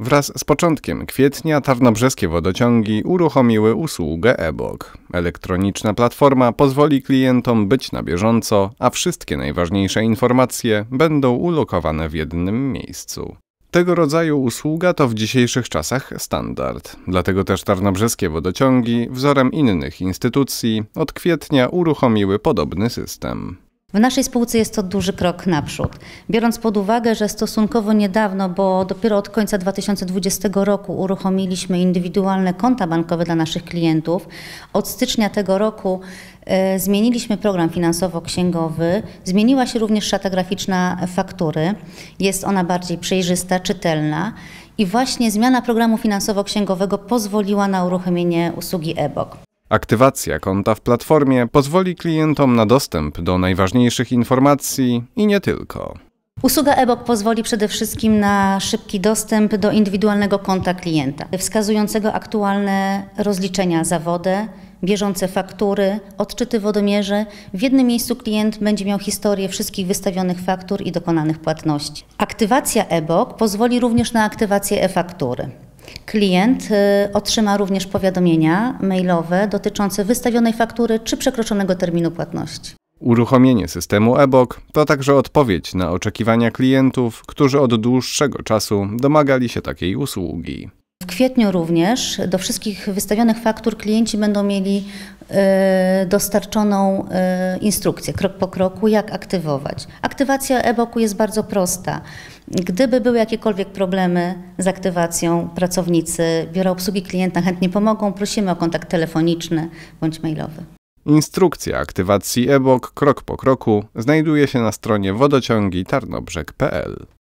Wraz z początkiem kwietnia tarnobrzeskie wodociągi uruchomiły usługę e Elektroniczna platforma pozwoli klientom być na bieżąco, a wszystkie najważniejsze informacje będą ulokowane w jednym miejscu. Tego rodzaju usługa to w dzisiejszych czasach standard. Dlatego też tarnobrzeskie wodociągi, wzorem innych instytucji, od kwietnia uruchomiły podobny system. W naszej spółce jest to duży krok naprzód. Biorąc pod uwagę, że stosunkowo niedawno, bo dopiero od końca 2020 roku uruchomiliśmy indywidualne konta bankowe dla naszych klientów, od stycznia tego roku e, zmieniliśmy program finansowo-księgowy, zmieniła się również szata graficzna faktury. Jest ona bardziej przejrzysta, czytelna i właśnie zmiana programu finansowo-księgowego pozwoliła na uruchomienie usługi e Aktywacja konta w platformie pozwoli klientom na dostęp do najważniejszych informacji i nie tylko. Usługa EBOK pozwoli przede wszystkim na szybki dostęp do indywidualnego konta klienta, wskazującego aktualne rozliczenia za wodę, bieżące faktury, odczyty wodomierzy. W jednym miejscu klient będzie miał historię wszystkich wystawionych faktur i dokonanych płatności. Aktywacja EBOK pozwoli również na aktywację e-faktury. Klient y, otrzyma również powiadomienia mailowe dotyczące wystawionej faktury czy przekroczonego terminu płatności. Uruchomienie systemu e to także odpowiedź na oczekiwania klientów, którzy od dłuższego czasu domagali się takiej usługi kwietniu również do wszystkich wystawionych faktur klienci będą mieli e, dostarczoną e, instrukcję krok po kroku, jak aktywować. Aktywacja e-boku jest bardzo prosta. Gdyby były jakiekolwiek problemy z aktywacją, pracownicy Biura Obsługi Klienta chętnie pomogą. Prosimy o kontakt telefoniczny bądź mailowy. Instrukcja aktywacji e-book krok po kroku znajduje się na stronie wodociągi tarnobrzeg.pl.